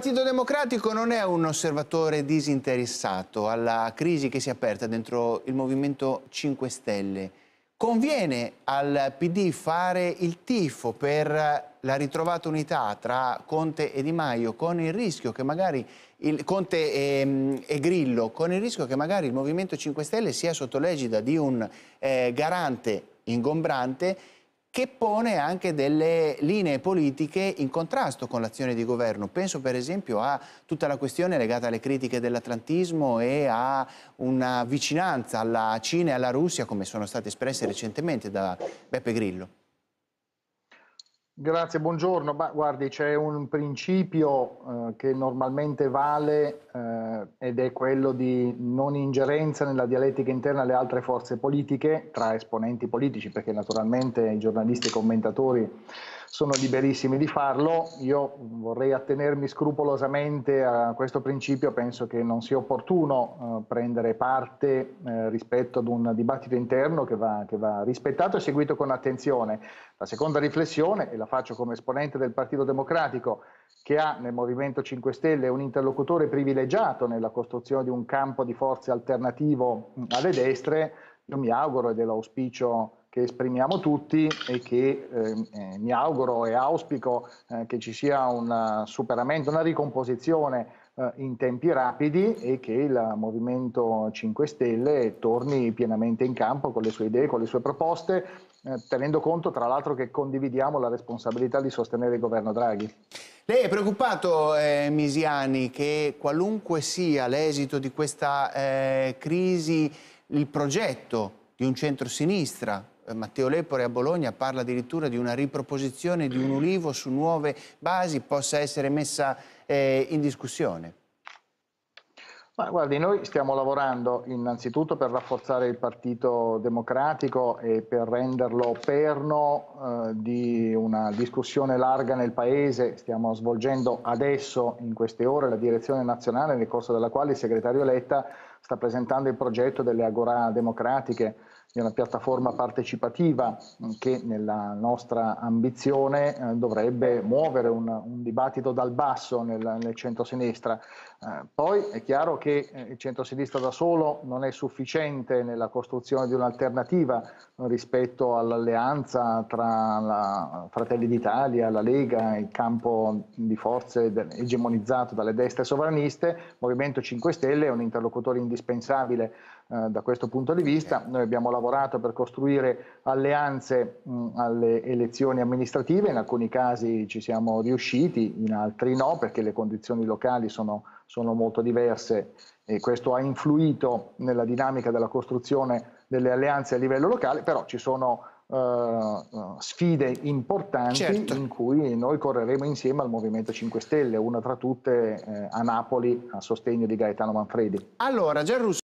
Partito Democratico non è un osservatore disinteressato alla crisi che si è aperta dentro il Movimento 5 Stelle. Conviene al PD fare il tifo per la ritrovata unità tra Conte e Di Maio con il rischio che magari il, Conte e, mm, e, Grillo con il rischio che magari il Movimento 5 Stelle sia sotto l'egida di un eh, garante ingombrante che pone anche delle linee politiche in contrasto con l'azione di governo. Penso per esempio a tutta la questione legata alle critiche dell'atlantismo e a una vicinanza alla Cina e alla Russia come sono state espresse recentemente da Beppe Grillo. Grazie, buongiorno. Ma, guardi, c'è un principio eh, che normalmente vale eh, ed è quello di non ingerenza nella dialettica interna alle altre forze politiche tra esponenti politici, perché naturalmente i giornalisti e i commentatori sono liberissimi di farlo. Io vorrei attenermi scrupolosamente a questo principio, penso che non sia opportuno eh, prendere parte eh, rispetto ad un dibattito interno che va, che va rispettato e seguito con attenzione. La seconda riflessione, e la faccio come esponente del Partito Democratico, che ha nel Movimento 5 Stelle un interlocutore privilegiato nella costruzione di un campo di forze alternativo alle destre, io mi auguro ed è l'auspicio che esprimiamo tutti e che ehm, eh, mi auguro e auspico eh, che ci sia un eh, superamento, una ricomposizione eh, in tempi rapidi e che il Movimento 5 Stelle torni pienamente in campo con le sue idee, con le sue proposte, eh, tenendo conto tra l'altro che condividiamo la responsabilità di sostenere il governo Draghi. Lei è preoccupato, eh, Misiani, che qualunque sia l'esito di questa eh, crisi, il progetto di un centro-sinistra eh, Matteo Lepore a Bologna parla addirittura di una riproposizione di un ulivo su nuove basi possa essere messa eh, in discussione. Ma guardi, noi stiamo lavorando innanzitutto per rafforzare il Partito Democratico e per renderlo perno eh, di una discussione larga nel Paese. Stiamo svolgendo adesso, in queste ore, la direzione nazionale nel corso della quale il segretario Letta sta presentando il progetto delle Agora Democratiche, di una piattaforma partecipativa che nella nostra ambizione eh, dovrebbe muovere un, un, dibattito dal basso nel, nel centro-sinistra. Eh, poi è chiaro che eh, il centro-sinistra da solo non è sufficiente nella costruzione di un'alternativa rispetto all'alleanza tra la Fratelli d'Italia, la Lega, il campo di forze egemonizzato dalle destre sovraniste. Il Movimento 5 Stelle è un interlocutore indispensabile indispensabile eh, da questo punto di vista. Noi abbiamo lavorato per costruire alleanze mh, alle elezioni amministrative, in alcuni casi ci siamo riusciti, in altri no, perché le condizioni locali sono, sono molto diverse e questo ha influito nella dinamica della costruzione delle alleanze a livello locale, però ci sono eh, sfide importanti certo. in cui noi correremo insieme al Movimento 5 Stelle, una tra tutte eh, a Napoli a sostegno di Gaetano Manfredi. Allora, Gerruso.